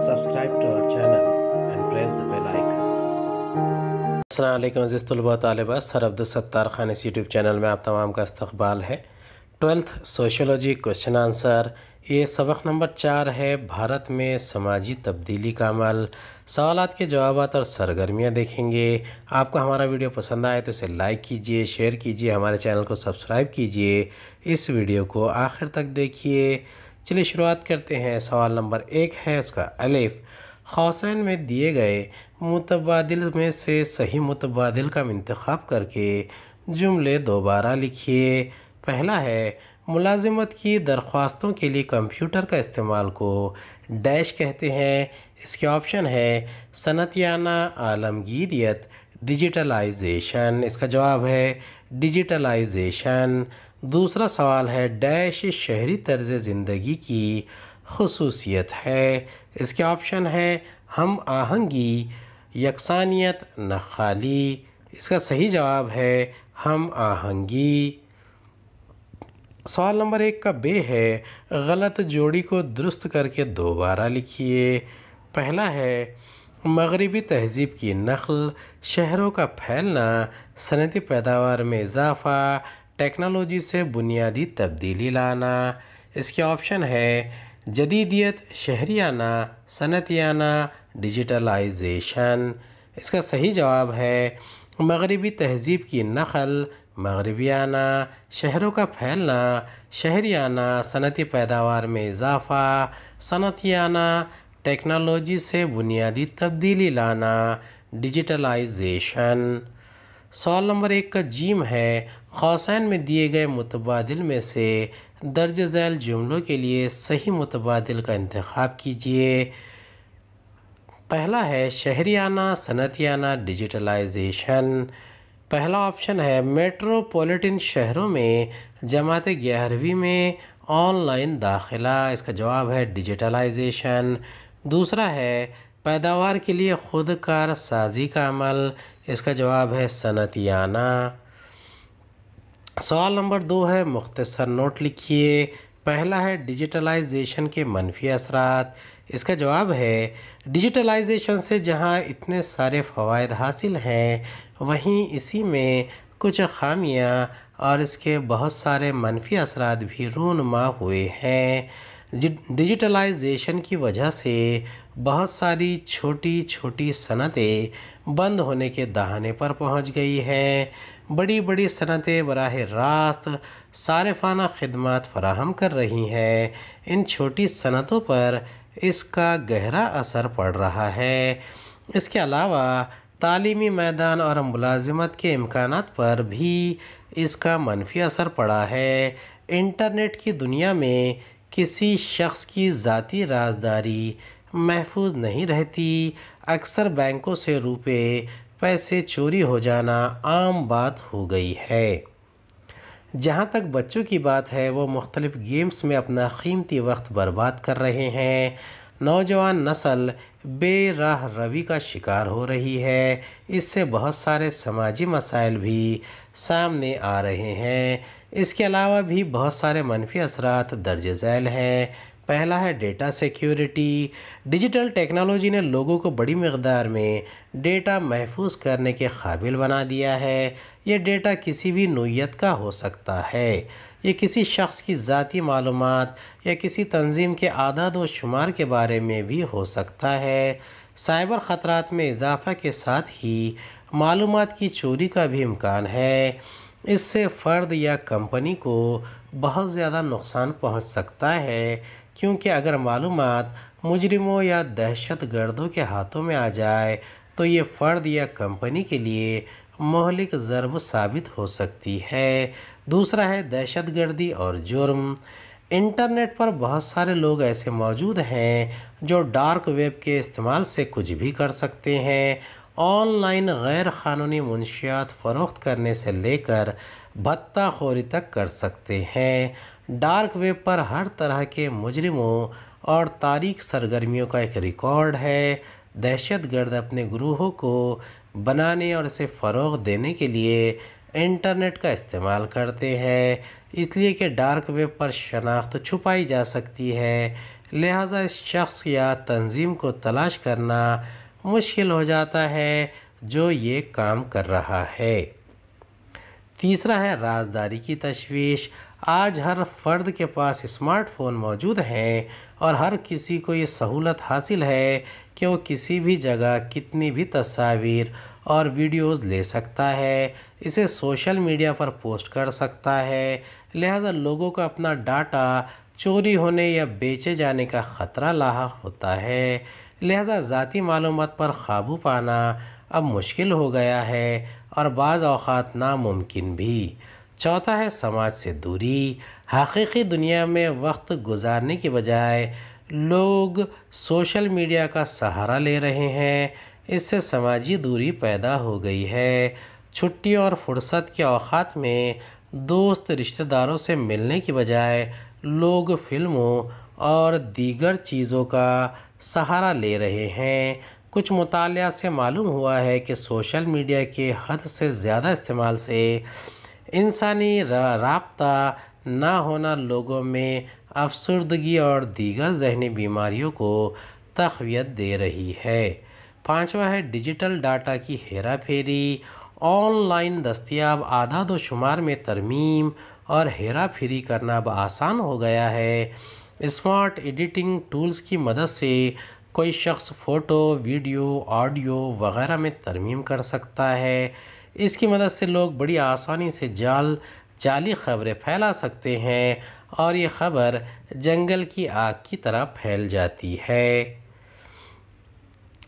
Subscribe to our channel and press the bell icon. Aslam अज़ीज़ तलबा तलबा sir Sattar Khan इस YouTube channel में आप तमाम का इस्तबाल है ट्वेल्थ सोशोलॉजी क्वेश्चन आंसर ये सबक नंबर चार है भारत में समाजी तब्दीली का अमल सवाल के जवाब और सरगर्मियाँ देखेंगे आपको हमारा वीडियो पसंद आए तो इसे लाइक कीजिए शेयर कीजिए हमारे चैनल को सब्सक्राइब कीजिए इस वीडियो को आखिर तक देखिए चलिए शुरुआत करते हैं सवाल नंबर एक है उसका अलिफ हौसैन में दिए गए मुतबाद में से सही मुतबाद का इंतखब करके जुमले दोबारा लिखिए पहला है मुलाजमत की दरख्वास्तों के लिए कंप्यूटर का इस्तेमाल को डैश कहते हैं इसके ऑप्शन है सनतियाना आलमगीरियत डिजिटलाइजेशन इसका जवाब है डिजिटलाइजेशन दूसरा सवाल है डैश शहरी तर्ज ज़िंदगी की खसूसियत है इसके ऑप्शन है हम आहंगी यकसानियत न खाली इसका सही जवाब है हम आहंगी सवाल नंबर एक का बे है गलत जोड़ी को दुरुस्त करके दोबारा लिखिए पहला है मगरबी तहजीब की नकल शहरों का फैलना सनती पैदावार में इजाफ़ा टेक्नोलॉजी से बुनियादी तब्दीली लाना इसके ऑप्शन है जदीदियत शहरियाना सनतियाना डिजिटलाइजेशन इसका सही जवाब है मगरबी तहजीब की नखल मगरबियाना शहरों का फैलना शहरियाना सनती पैदावार में इजाफा सनतियाना टेक्नोलॉजी से बुनियादी तब्दीली लाना डिजिटलाइजेशन सवाल नंबर एक का जीम है खौसैन में दिए गए मुतबादिल में से दर्ज झैल जुमलों के लिए सही मुतबादिल का इंतखब कीजिए पहला है शहरियाना सनतियाना डिजिटलाइजेशन पहला ऑप्शन है मेट्रोपॉलिटन शहरों में जमात ग्यारहवीं में ऑनलाइन दाखिला इसका जवाब है डिजिटलाइजेशन दूसरा है पैदावार के लिए खुदकार साजी का अमल इसका जवाब है सनतियाना सवाल नंबर दो है मुख्तसर नोट लिखिए पहला है डिजिटलाइजेशन के मनफी असरात इसका जवाब है डिजिटलाइजेशन से जहाँ इतने सारे फ़वाद हासिल हैं वहीं इसी में कुछ खामियाँ और इसके बहुत सारे मनफी असरात भी रूनमा हुए हैं डिजिटलाइजेशन की वजह से बहुत सारी छोटी छोटी सनतें बंद होने के दहाने पर पहुंच गई हैं बड़ी बड़ी सनतें बराह रास्त सारफाना खदमात फराहम कर रही हैं इन छोटी सनतों पर इसका गहरा असर पड़ रहा है इसके अलावा तालीमी मैदान और मुलाजमत के इम्कान पर भी इसका मनफी असर पड़ा है इंटरनेट की दुनिया में किसी शख्स की ज़ाती राजदारी महफूज नहीं रहती अक्सर बैंकों से रुपए पैसे चोरी हो जाना आम बात हो गई है जहाँ तक बच्चों की बात है वो मुख्तलिफ़ गेम्स में अपना कीमती वक्त बर्बाद कर रहे हैं नौजवान नस्ल बेराह रवि का शिकार हो रही है इससे बहुत सारे समाजी मसाइल भी सामने आ रहे हैं इसके अलावा भी बहुत सारे मनफी असरात दर्ज झैल हैं पहला है डेटा सिक्योरिटी डिजिटल टेक्नोलॉजी ने लोगों को बड़ी मकदार में डेटा महफूज करने के काबिल बना दिया है यह डेटा किसी भी नोयत का हो सकता है ये किसी शख्स की ज़ाती मालूम या किसी तंजीम के आदाद व शुमार के बारे में भी हो सकता है साइबर ख़तरात में इजाफा के साथ ही मालूम की चोरी का भी इम्कान है इससे फ़र्द या कंपनी को बहुत ज़्यादा नुकसान पहुंच सकता है क्योंकि अगर मालूम मुजरमों या दहशत गर्दों के हाथों में आ जाए तो ये फ़र्द या कंपनी के लिए महलिक ज़रब साबित हो सकती है दूसरा है दहशत गर्दी और जुर्म इंटरनेट पर बहुत सारे लोग ऐसे मौजूद हैं जो डार्क वेब के इस्तेमाल से कुछ भी कर सकते हैं ऑनलाइन गैर क़ानूनी मुनशियात फ़रोख्त करने से लेकर भत्ता खोरी तक कर सकते हैं डार्क वेब पर हर तरह के मुजरिमों और तारीख सरगर्मियों का एक रिकॉर्ड है दहशत गर्द अपने ग्रोहों को बनाने और इसे फ़रोग देने के लिए इंटरनेट का इस्तेमाल करते हैं इसलिए कि डार्क वेब पर शनाख्त छुपाई जा सकती है लिहाजा इस शख्स या तंजीम को तलाश करना मुश्किल हो जाता है जो ये काम कर रहा है तीसरा है राजदारी की तशवीश आज हर फर्द के पास स्मार्टफ़ोन मौजूद हैं और हर किसी को ये सहूलत हासिल है कि वो किसी भी जगह कितनी भी तस्वीर और वीडियोस ले सकता है इसे सोशल मीडिया पर पोस्ट कर सकता है लिहाजा लोगों का अपना डाटा चोरी होने या बेचे जाने का ख़तरा लाहा होता है लिहाजा ज़ाती मालूम पर काबू पाना अब मुश्किल हो गया है और बाज़ अवत नामुमकिन भी चौथा है समाज से दूरी हकीकी दुनिया में वक्त गुजारने की बजाय लोग सोशल मीडिया का सहारा ले रहे हैं इससे समाजी दूरी पैदा हो गई है छुट्टी और फुर्सत के अवात में दोस्त रिश्तेदारों से मिलने की बजाय लोग फिल्मों और दीगर चीज़ों का सहारा ले रहे हैं कुछ मुताल से मालूम हुआ है कि सोशल मीडिया के हद से ज़्यादा इस्तेमाल से इंसानी रबता ना होना लोगों में अफसरदगी और दीगर जहनी बीमारियों को तकवीत दे रही है पाँचवा है डिजिटल डाटा की हेरा फेरी ऑनलाइन दस्तियाब आदाद व शुमार में तरमीम और हेरा फेरी करना अब आसान हो गया है स्मार्ट एडिटिंग टूल्स की मदद से कोई शख्स फ़ोटो वीडियो ऑडियो वगैरह में तरमीम कर सकता है इसकी मदद से लोग बड़ी आसानी से जाल जाली खबरें फैला सकते हैं और ये खबर जंगल की आग की तरह फैल जाती है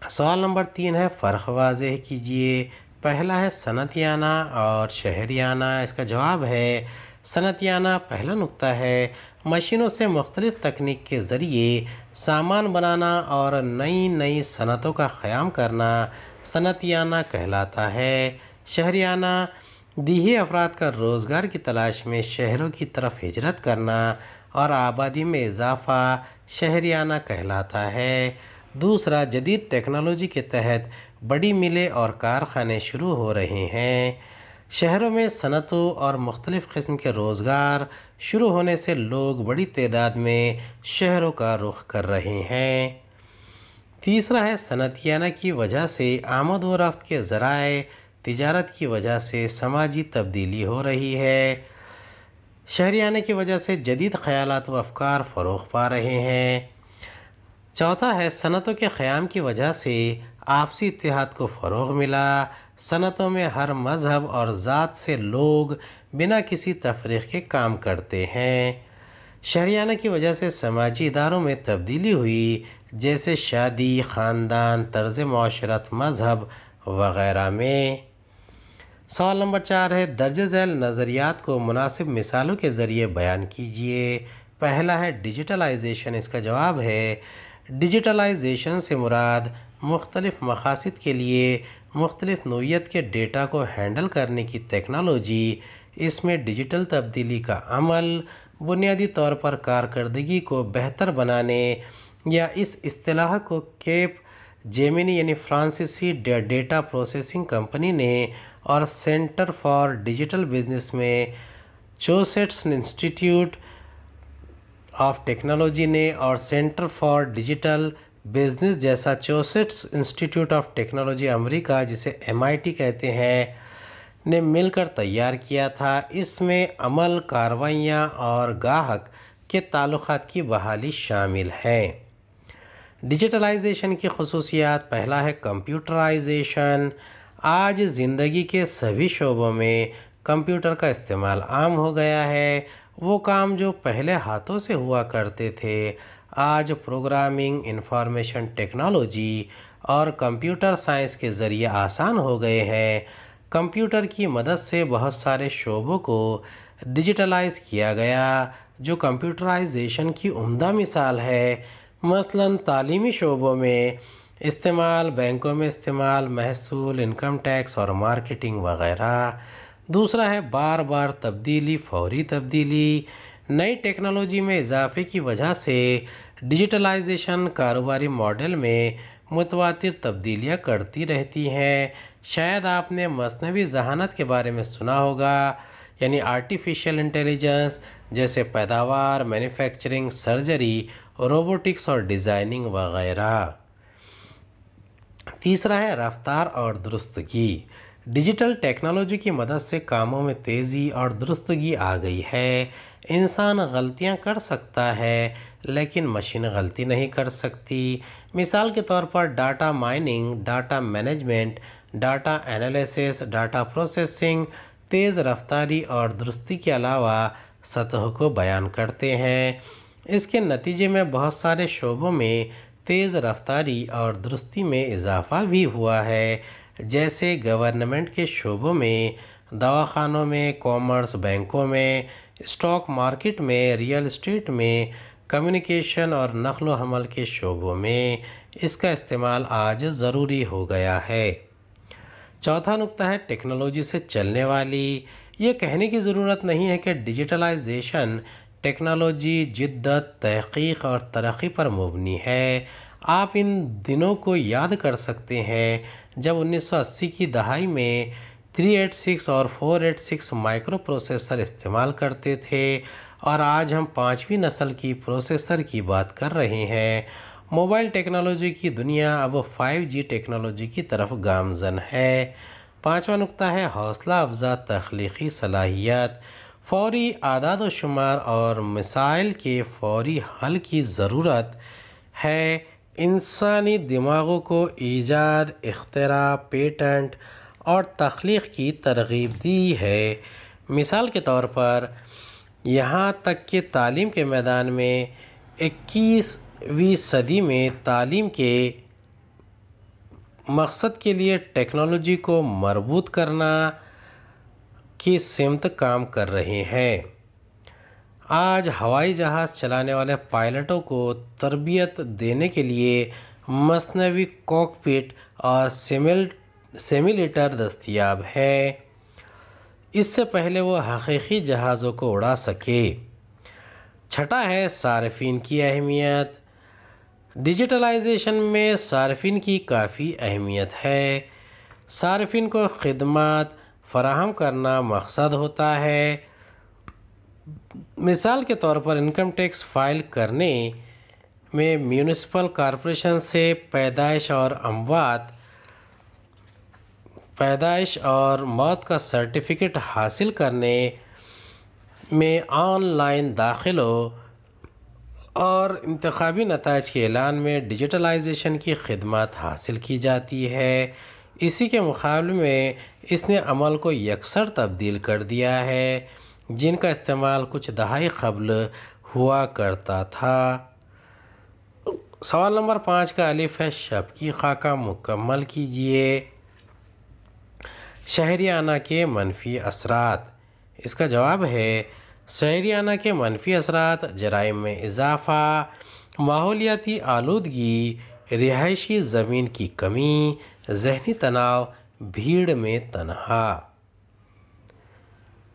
सवाल नंबर तीन है फ़र्क वाजह कीजिए पहला है सनतियाना और शहरियाना इसका जवाब है सनतियाना पहला नुक्ता है मशीनों से मुख्तलिफ़ तकनीक के ज़रिए सामान बनाना और नई नई सनतों का क़्याम करना सनतियाना कहलाता है शहरियाना दीही अफराद का रोज़गार की तलाश में शहरों की तरफ हिजरत करना और आबादी में इजाफा शहरियाना कहलाता है दूसरा जदीद टेक्नोलॉजी के तहत बड़ी मिलें और कारखाने शुरू हो रहे हैं शहरों में सनतों और मुख्तलिफ़ किस्म के रोज़गार शुरू होने से लोग बड़ी तदाद में शहरों का रुख कर रहे हैं तीसरा है सनतियाना की वजह से आमद व रफ्त के ज़राए तिजारत की वजह से समाजी तब्दीली हो रही है शहरी आने की वजह से जदीद ख्याल व अफकार फ़रोग पा रहे हैं चौथा है सनतों के क़्याम की वजह से आपसी इतिहाद को फ़रोग मिला सनतों में हर मज़हब और ज़ात से लोग बिना किसी तफरीक़ के काम करते हैं शहरियाना की वजह से समाजी इदारों में तब्दीली हुई जैसे शादी ख़ानदान तर्ज़ माशरत मज़हब वगैरह में सवाल नंबर चार है दर्ज झैल नज़रियात को मुनासिब मिसालों के ज़रिए बयान कीजिए पहला है डिजिटलाइजेशन इसका जवाब है डिजिटलाइजेशन से मुराद मुख्तलिफ मकासद के लिए मुख्तलिफ नोयत के डेटा को हैंडल करने की टेक्नोलॉजी इसमें डिजिटल तब्दीली का अमल बुनियादी तौर पर कारकर्दगी को बेहतर बनाने या इस अतलाह को केप जेमिनी यानी फ्रांसीसी डेटा प्रोसेसिंग कंपनी ने और सेंटर फॉर डिजिटल बिजनेस में चोसेट्स इंस्टीट्यूट ऑफ टेक्नोलॉजी ने और सेंटर फॉर डिजिटल बिजनेस जैसा Massachusetts Institute of Technology America जिसे एम कहते हैं ने मिलकर तैयार किया था इसमें अमल कार्रवाइयाँ और गाहक के तलुक़ की बहाली शामिल हैं डिजिटलाइजेशन की खसूसियात पहला है कंप्यूटराइजेशन आज ज़िंदगी के सभी शोबों में कंप्यूटर का इस्तेमाल आम हो गया है वो काम जो पहले हाथों से हुआ करते थे आज प्रोग्रामिंग इंफॉर्मेशन टेक्नोलॉजी और कंप्यूटर साइंस के ज़रिए आसान हो गए हैं कंप्यूटर की मदद से बहुत सारे शोबों को डिजिटलाइज किया गया जो कंप्यूटराइजेशन की उम्दा मिसाल है मसलन तालीमी शोबों में इस्तेमाल बैंकों में इस्तेमाल महसूल इनकम टैक्स और मार्केटिंग वगैरह दूसरा है बार बार तब्दीली फौरी तब्दीली नई टेक्नोलॉजी में इजाफे की वजह से डिजिटलाइजेशन कारोबारी मॉडल में मुतवातिर तब्दीलियाँ करती रहती हैं शायद आपने मसनवी जहानत के बारे में सुना होगा यानी आर्टिफिशियल इंटेलिजेंस जैसे पैदावार मैन्युफैक्चरिंग सर्जरी रोबोटिक्स और डिज़ाइनिंग वगैरह तीसरा है रफ्तार और दुरुस्तगी डिजिटल टेक्नोलॉजी की मदद से कामों में तेज़ी और दुरुस्तगी आ गई है इंसान गलतियां कर सकता है लेकिन मशीन गलती नहीं कर सकती मिसाल के तौर पर data mining data management data analysis data processing तेज़ रफ्तारी और दुरुस्ती के अलावा सतह को बयान करते हैं इसके नतीजे में बहुत सारे शोबों में तेज़ रफ्तारी और दुरुस्ती में इजाफा भी हुआ है जैसे गवर्नमेंट के शोबों में दवाखानों में कॉमर्स बैंकों में स्टॉक मार्केट में रियल इस्टेट में कम्युनिकेशन और नकल हमल के शोबों में इसका इस्तेमाल आज ज़रूरी हो गया है चौथा नुक्ता है टेक्नोलॉजी से चलने वाली ये कहने की ज़रूरत नहीं है कि डिजिटलाइजेशन टेक्नोलॉजी जिद्दत तहक़ीक और तरक्की पर मबनी है आप इन दिनों को याद कर सकते हैं जब 1980 की दहाई में 386 और 486 माइक्रो प्रोसेसर इस्तेमाल करते थे और आज हम पाँचवीं नस्ल की प्रोसेसर की बात कर रहे हैं मोबाइल टेक्नोलॉजी की दुनिया अब 5G टेक्नोलॉजी की तरफ गामजन है पाँचवा नुक्ता है हौसला अफजा तख्लीकी सलाहियत फौरी आदाद शुमार और मिसाइल के फौरी हल की ज़रूरत है इंसानी दिमागों को ईजाद अख्तरा पेटेंट और तख्लीक की तरगीब दी है मिसाल के तौर पर यहाँ तक कि तालीम के मैदान में इक्कीसवीं सदी में तालीम के मकसद के लिए टेक्नोलॉजी को मरबूत करना की सिमत काम कर रहे हैं आज हवाई जहाज़ चलाने वाले पायलटों को तरबियत देने के लिए मसनवी कॉकपिट और सिमिल सेमिलेटर दस्तियाब है इससे पहले वो हकीकी जहाज़ों को उड़ा सके छठा है सार्फिन की अहमियत डिजिटलाइजेशन में सार्फिन की काफ़ी अहमियत है सार्फिन को खदमात फराहम करना मकसद होता है मिसाल के तौर पर इनकम टैक्स फाइल करने में म्यूनसिपल कॉरपोरेशन से पैदाइश और अमवात पैदाइश और मौत का सर्टिफिकेट हासिल करने में ऑनलाइन दाखिलों और इंतबी नतज के ऐलान में डिजिटलाइजेशन की खदमत हासिल की जाती है इसी के मुकाबले में इसने अमल को यकसर तब्दील कर दिया है जिनका इस्तेमाल कुछ दहाई कबल हुआ करता था सवाल नंबर पाँच का अलिफ है शब की खाका मुकम्मल कीजिए शहरियाना के मनफी असरात इसका जवाब है शहरियाना के मनफी असरात जराइम में इजाफ़ा माहौलियाती आलूगी रिहायशी ज़मीन की कमी जहनी तनाव भीड़ में तनहा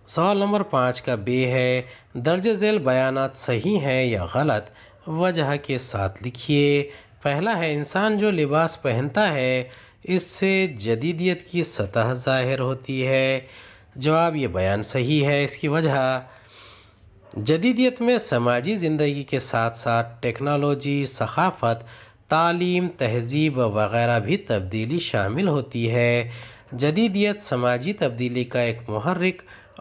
सवाल नंबर पाँच का बे है दर्ज झेल बयान सही हैं या गलत वजह के साथ लिखिए पहला है इंसान जो लिबास पहनता है इससे जदीदियत की सतह ज़ाहिर होती है जवाब ये बयान सही है इसकी वजह जदीदियत में समाजी ज़िंदगी के साथ साथ टेक्नोलॉजी सकाफ़त तालीम तहजीब वगैरह भी तब्दीली शामिल होती है जदीदियत समाजी तब्दीली का एक महरक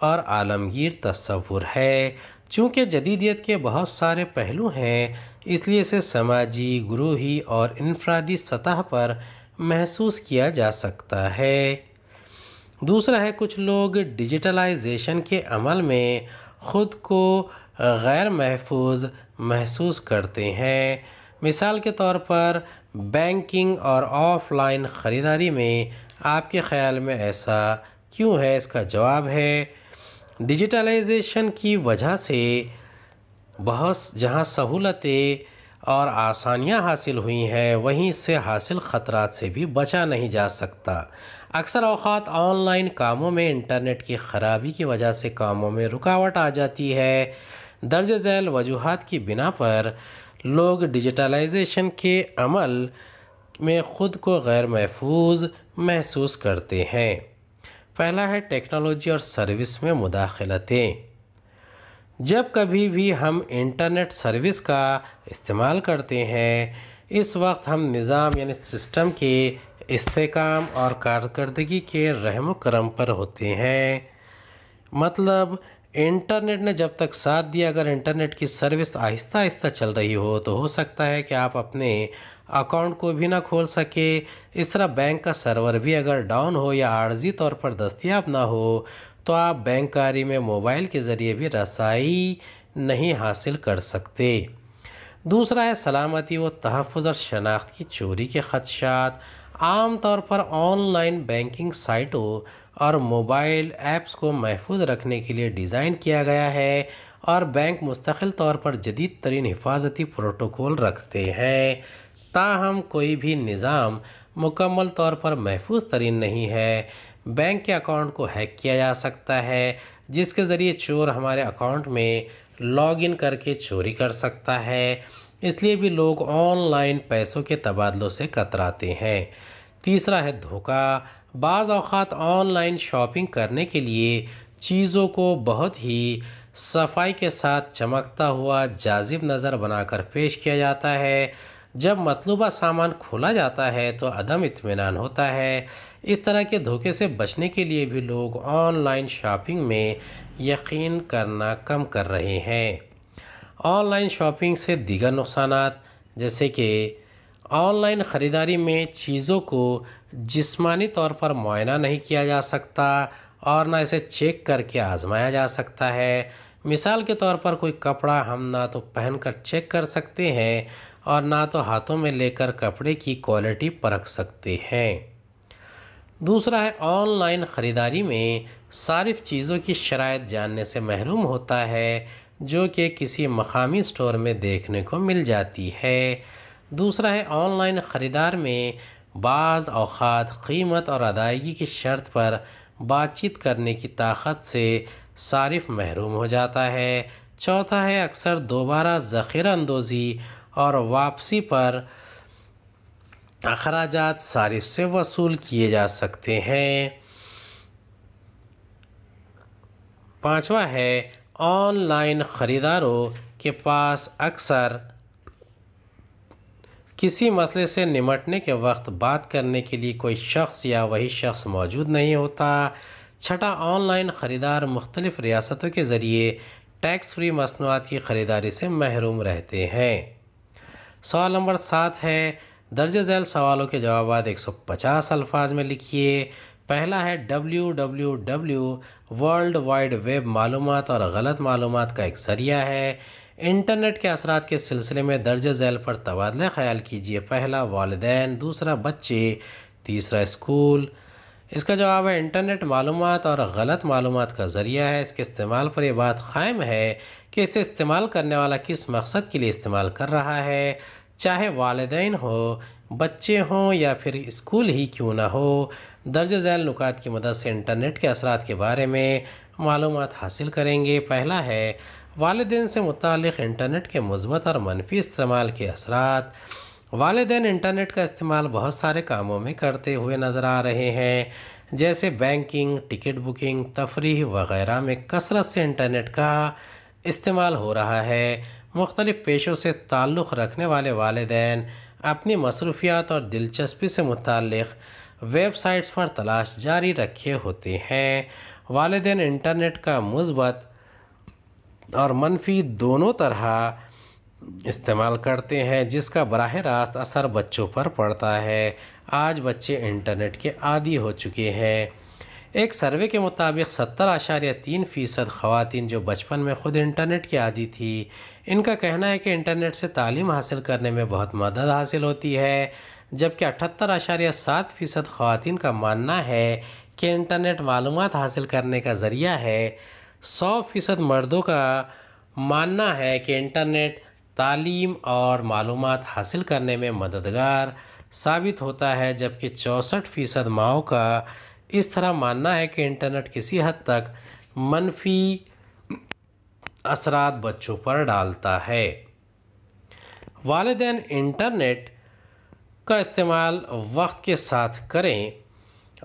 और आलमगीर तस्वुर है चूँकि जदीदियत के बहुत सारे पहलू हैं इसलिए इसे समाजी ग्रूही और इनफरादी सतह पर महसूस किया जा सकता है दूसरा है कुछ लोग डिजिटलाइजेशन के अमल में ख़ुद को गैर महफूज महसूस करते हैं मिसाल के तौर पर बैंकिंग और ऑफलाइन ख़रीदारी में आपके ख्याल में ऐसा क्यों है इसका जवाब है डिजिटलाइजेशन की वजह से बहुत जहां सहूलतें और आसानियां हासिल हुई हैं वहीं इससे हासिल ख़तरा से भी बचा नहीं जा सकता अक्सर अवात ऑनलाइन कामों में इंटरनेट की ख़राबी की वजह से कामों में रुकावट आ जाती है दर्ज झैल वजूहत की बिना पर लोग डिजिटलाइजेशन के अमल में ख़ुद को गैर महफूज महसूस करते हैं पहला है टेक्नोलॉजी और सर्विस में मुदाखलतें जब कभी भी हम इंटरनेट सर्विस का इस्तेमाल करते हैं इस वक्त हम निज़ाम यानी सिस्टम के इसकाम और कारकर्दगी के रहम करम पर होते हैं मतलब इंटरनेट ने जब तक साथ दिया अगर इंटरनेट की सर्विस आहिस्ता आहिस्ता चल रही हो तो हो सकता है कि आप अपने अकाउंट को भी ना खोल सके इस तरह बैंक का सर्वर भी अगर डाउन हो या आर्जी तौर पर दस्तियाब ना हो तो आप बैंक कार्य में मोबाइल के ज़रिए भी रसाई नहीं हासिल कर सकते दूसरा है सलामती व तहफ़ और शनाख्त की चोरी के खदशात आम तौर पर ऑनलाइन बैंकिंग साइटों और मोबाइल ऐप्स को महफूज रखने के लिए डिज़ाइन किया गया है और बैंक मुस्तकिल तौर पर जदीद तरीन हिफाजती प्रोटोकॉल रखते हैं ताहम कोई भी निज़ाम मुकम्मल तौर पर महफूज तरीन नहीं है बैंक के अकाउंट को हैक किया जा सकता है जिसके ज़रिए चोर हमारे अकाउंट में लॉग इन करके चोरी कर सकता है इसलिए भी लोग ऑनलाइन पैसों के तबादलों से कतराते हैं तीसरा है धोखा बाज़ अवत ऑनलाइन शॉपिंग करने के लिए चीज़ों को बहुत ही सफाई के साथ चमकता हुआ जाजिब नज़र बनाकर पेश किया जाता है जब मतलूबा सामान खोला जाता है तो अदम इतमान होता है इस तरह के धोखे से बचने के लिए भी लोग ऑनलाइन शॉपिंग में यकीन करना कम कर रहे हैं ऑनलाइन शॉपिंग से दीगर नुकसान जैसे कि ऑनलाइन ख़रीदारी में चीज़ों को जिस्मानी तौर पर मुआयना नहीं किया जा सकता और ना इसे चेक करके आजमाया जा सकता है मिसाल के तौर पर कोई कपड़ा हम ना तो पहनकर चेक कर सकते हैं और ना तो हाथों में लेकर कपड़े की क्वालिटी परख सकते हैं दूसरा है ऑनलाइन ख़रीदारी में सारिफ चीज़ों की शराय जानने से महरूम होता है जो कि किसी मकामी स्टोर में देखने को मिल जाती है दूसरा है ऑनलाइन ख़रीदार में बाज़ अवत कीमत और अदायगी की शर्त पर बातचीत करने की ताकत से सारिफ महरूम हो जाता है चौथा है अक्सर दोबारा ज़ख़ीरा अंदोज़ी और वापसी पर अखराज सारिफ से वसूल किए जा सकते हैं पाँचवा है ऑनलाइन ख़रीदारों के पास अक्सर किसी मसले से निमटने के वक्त बात करने के लिए कोई शख्स या वही शख्स मौजूद नहीं होता छठा ऑनलाइन ख़रीदार मुख्तलिफ़ रियासतों के ज़रिए टैक्स फ्री मसनूआत की ख़रीदारी से महरूम रहते हैं सवाल नंबर सात है दर्ज झैल सवालों के जवाब एक सौ पचास अल्फाज में लिखिए पहला है W W W world wide web मालूम और गलत मालूम का एक ज़रिया है इंटरनेट के असरा के सिलसिले में दर्ज झैल पर तबादला ख्याल कीजिए पहला वालदेन दूसरा बच्चे तीसरा स्कूल इसका जवाब है इंटरनेट मालूम और गलत मालूम का ज़रिया है इसके इस्तेमाल पर यह बात क़ायम है कि इसे इस्तेमाल करने वाला किस मकसद के लिए इस्तेमाल कर रहा है चाहे वालदेन हो बच्चे हों या फिर स्कूल ही क्यों ना हो दर्ज झैल नुकात की मदद से इंटरनेट के असरा के बारे में मालूम हासिल करेंगे पहला है वालदेन से मुतल इंटरनेट के मस्बत और मनफी इस्तेमाल के असरात वालदेन इंटरनेट का इस्तेमाल बहुत सारे कामों में करते हुए नज़र आ रहे हैं जैसे बैंकिंग टिकट बुकिंग तफरी वगैरह में कसरत से इंटरनेट का इस्तेमाल हो रहा है मुख्तलिफ़ पेशों से ताल्लुक़ रखने वाले वालदेन अपनी मसरूफियात और दिलचस्पी से मुतल वेबसाइट्स पर तलाश जारी रखे होते हैं वालदेन इंटरनेट का मुस्बत और मनफी दोनों तरह इस्तेमाल करते हैं जिसका बरह रास्त असर बच्चों पर पड़ता है आज बच्चे इंटरनेट के आदि हो चुके हैं एक सर्वे के मुताबिक सत्तर आशार्य तीन फ़ीसद ख़वान जो बचपन में ख़ुद इंटरनेट की आदि थी इनका कहना है कि इंटरनेट से तालीम हासिल करने में बहुत मदद हासिल होती है जबकि अठहत्तर आशार्य सात फ़ीसद खातन का मानना है कि इंटरनेट मालूम हासिल करने का ज़रिया है सौ फ़ीसद मर्दों का मानना है कि इंटरनेट तालीम और मालूम हासिल करने में मददगार साबित होता है जबकि चौंसठ फ़ीसद माओ का इस तरह मानना है कि इंटरनेट किसी हद तक मनफी असरात बच्चों पर डालता है वालदेन इंटरनेट का इस्तेमाल वक्त के साथ करें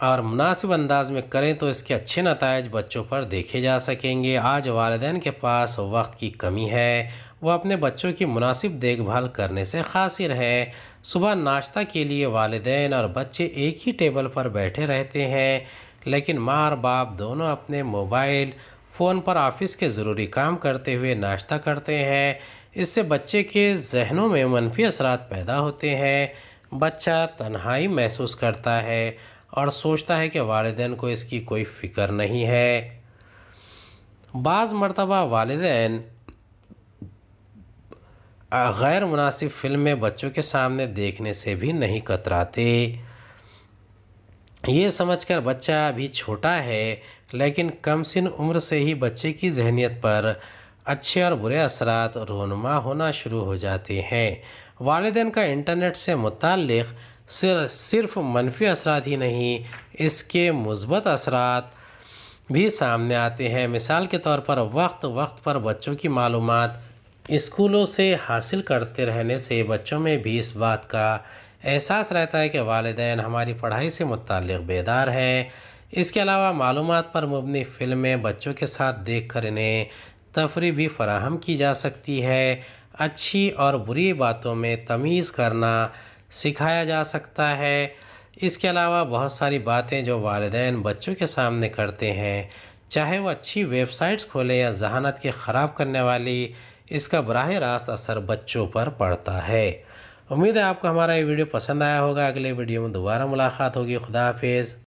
और मुनासिब अंदाज में करें तो इसके अच्छे नतज बच्चों पर देखे जा सकेंगे आज वालदेन के पास वक्त की कमी है वह अपने बच्चों की मुनासिब देखभाल करने से खासिर है सुबह नाश्ता के लिए वालदेन और बच्चे एक ही टेबल पर बैठे रहते हैं लेकिन माँ और बाप दोनों अपने मोबाइल फ़ोन पर ऑफिस के ज़रूरी काम करते हुए नाश्ता करते हैं इससे बच्चे के जहनों में मनफी असरा पैदा होते हैं बच्चा तन्हाई महसूस करता है और सोचता है कि वालदेन को इसकी कोई फ़िक्र नहीं है बाज़ मरतबा वालदेन गैर मुनासिब फिल्में बच्चों के सामने देखने से भी नहीं कतराते ये समझकर बच्चा अभी छोटा है लेकिन कम सिन उम्र से ही बच्चे की जहनीत पर अच्छे और बुरे असरात रोनमा होना शुरू हो जाते हैं वालदेन का इंटरनेट से मुतक़ सिर्फ मनफी असरात ही नहीं इसके मुसबत असरात भी सामने आते हैं मिसाल के तौर पर वक्त वक्त पर बच्चों की मालूम स्कूलों से हासिल करते रहने से बच्चों में भी इस बात का एहसास रहता है कि वालदे हमारी पढ़ाई से मुतल बेदार हैं इसके अलावा मालूम पर मबनी फ़िल्में बच्चों के साथ देख कर इन्हें तफरी भी फराहम की जा सकती है अच्छी और बुरी बातों में तमीज़ करना सिखाया जा सकता है इसके अलावा बहुत सारी बातें जो वालदेन बच्चों के सामने करते हैं चाहे वो अच्छी वेबसाइट्स खोले या जहानत के ख़राब करने वाली इसका बरह रास्त असर बच्चों पर पड़ता है उम्मीद है आपको हमारा ये वीडियो पसंद आया होगा अगले वीडियो में दोबारा मुलाकात होगी खुदा हाफिज़